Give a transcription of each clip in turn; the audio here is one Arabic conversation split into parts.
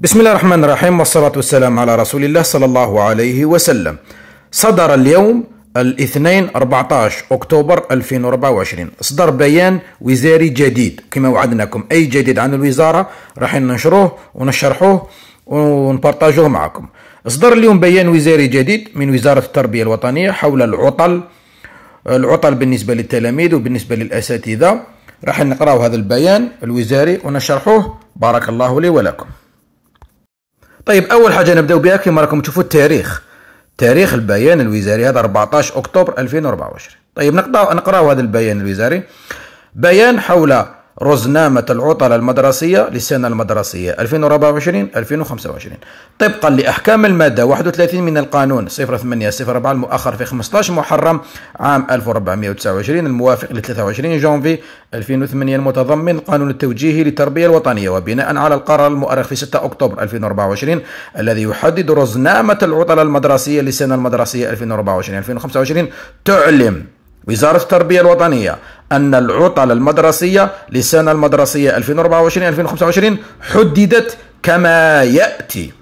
بسم الله الرحمن الرحيم والصلاة والسلام على رسول الله صلى الله عليه وسلم صدر اليوم الاثنين 14 اكتوبر 2024 اصدر بيان وزاري جديد كما وعدناكم اي جديد عن الوزاره راح ننشروه ونشرحوه ونبرتاجوه معكم اصدر اليوم بيان وزاري جديد من وزاره التربيه الوطنيه حول العطل العطل بالنسبه للتلاميذ وبالنسبه للاساتذه راح نقراو هذا البيان الوزاري ونشرحوه بارك الله لي ولكم طيب اول حاجه نبداو بها كما راكم تشوفوا التاريخ تاريخ البيان الوزاري هذا 14 اكتوبر 2024 طيب نقرا نقراو هذا البيان الوزاري بيان حول رزنامة العطل المدرسية للسنة المدرسية 2024-2025 طبقا لأحكام المادة 31 من القانون 08-04 المؤخر في 15 محرم عام 1429 الموافق ل 23 جانفي 2008 المتضمن القانون التوجيهي للتربية الوطنية وبناء على القرار المؤرخ في 6 أكتوبر 2024 الذي يحدد رزنامة العطل المدرسية للسنة المدرسية 2024-2025 تعلم وزارة التربية الوطنية أن العطل المدرسية للسنة المدرسية 2024-2025 حددت كما يأتي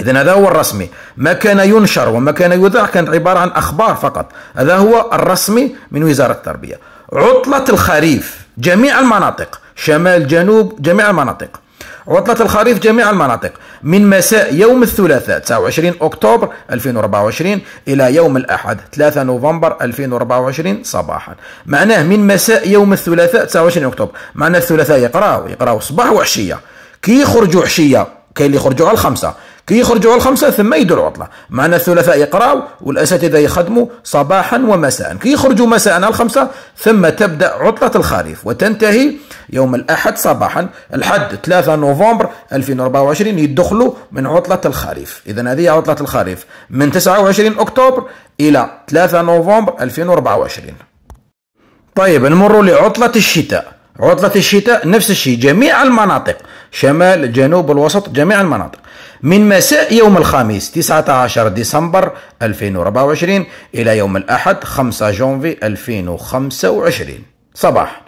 إذا هذا هو الرسمي ما كان ينشر وما كان يذاع كانت عبارة عن أخبار فقط هذا هو الرسمي من وزارة التربية عطلة الخريف جميع المناطق شمال جنوب جميع المناطق عطلة الخريف جميع المناطق من مساء يوم الثلاثاء 29 أكتوبر 2024 إلى يوم الأحد 3 نوفمبر 2024 صباحا معناه من مساء يوم الثلاثاء 29 أكتوبر معناه الثلاثاء يقراو يقراو صباح وعشية كي يخرجوا عشية كاين اللي يخرجوا على الخمسة كي يخرجوا الخمسة ثم يديروا عطلة معنا الثلاثاء يقراو والأساتذة يخدموا صباحا ومساء كي يخرجوا مساء الخمسة ثم تبدأ عطلة الخريف وتنتهي يوم الأحد صباحا الحد 3 نوفمبر 2024 يدخلوا من عطلة الخريف إذا هذه عطلة الخريف من 29 أكتوبر إلى 3 نوفمبر 2024 طيب نمر لعطلة الشتاء عطلة الشتاء نفس الشيء جميع المناطق شمال جنوب الوسط جميع المناطق من مساء يوم الخميس 19 ديسمبر 2024 إلى يوم الأحد 5 جونفي 2025 صباح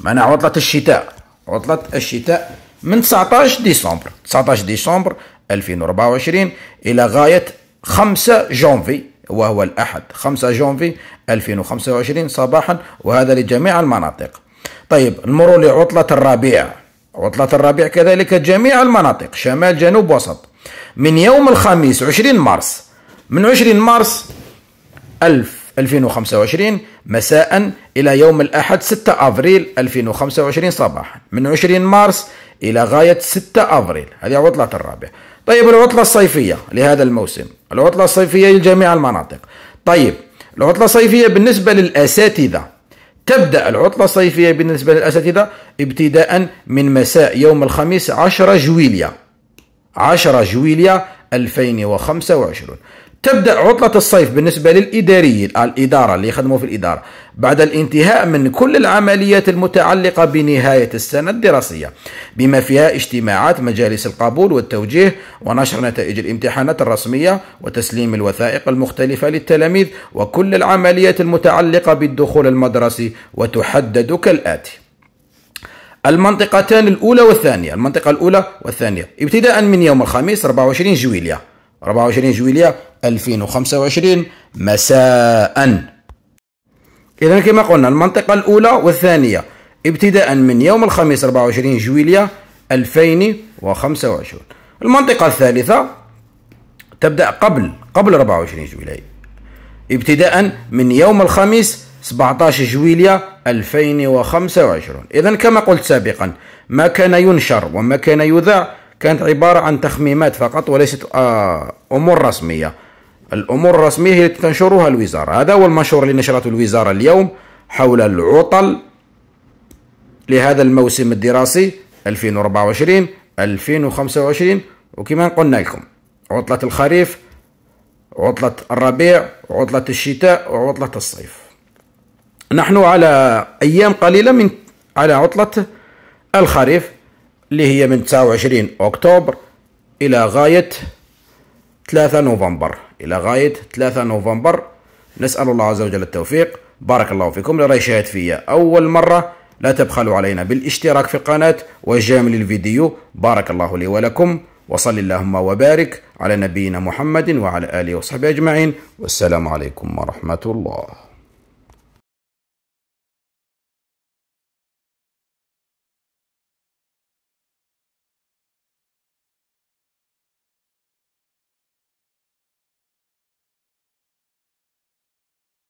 منع عطلة الشتاء عطلة الشتاء من 19 ديسمبر 19 ديسمبر 2024 إلى غاية 5 جونفي وهو الأحد 5 جونفي 2025 صباحا وهذا لجميع المناطق طيب نمر لعطلة الربيع عطلة الربيع كذلك جميع المناطق شمال جنوب وسط من يوم الخميس 20 مارس من 20 مارس 1000 2025 مساء إلى يوم الأحد 6 أفريل 2025 صباحا من 20 مارس إلى غاية 6 أفريل هذه عطلة الرابع طيب العطلة الصيفية لهذا الموسم العطلة الصيفية لجميع المناطق طيب العطلة الصيفية بالنسبة للأساتذة تبدأ العطلة الصيفية بالنسبة للأساتذة ابتداء من مساء يوم الخميس 10 جويلية 10 جويليا 2025 تبدأ عطلة الصيف بالنسبة للإداريين الإدارة اللي يخدموا في الإدارة بعد الانتهاء من كل العمليات المتعلقة بنهاية السنة الدراسية بما فيها اجتماعات مجالس القبول والتوجيه ونشر نتائج الامتحانات الرسمية وتسليم الوثائق المختلفة للتلاميذ وكل العمليات المتعلقة بالدخول المدرسي وتحدد كالآتي المنطقتان الأولى والثانية المنطقة الأولى والثانية ابتداء من يوم الخميس 24 جويلية 24 جويلية 2025 مساء إذا كما قلنا المنطقة الأولى والثانية ابتداء من يوم الخميس 24 جويلية 2025 المنطقة الثالثة تبدأ قبل قبل 24 جويلية ابتداء من يوم الخميس 17 جويلية 2025 إذا كما قلت سابقا ما كان ينشر وما كان يذاع كانت عبارة عن تخميمات فقط وليست آه، أمور رسمية الأمور الرسمية هي التي تنشرها الوزارة هذا هو المنشور اللي نشرته الوزارة اليوم حول العطل لهذا الموسم الدراسي 2024 2025 وكما قلنا لكم عطلة الخريف عطلة الربيع عطلة الشتاء وعطلة الصيف نحن على أيام قليلة من على عطلة الخريف اللي هي من 29 أكتوبر إلى غاية 3 نوفمبر إلى غاية 3 نوفمبر نسأل الله عز وجل التوفيق بارك الله فيكم لرأي شاهد فيا أول مرة لا تبخلوا علينا بالاشتراك في القناة وجامل الفيديو بارك الله لي ولكم وصل اللهم وبارك على نبينا محمد وعلى آله وصحبه أجمعين والسلام عليكم ورحمة الله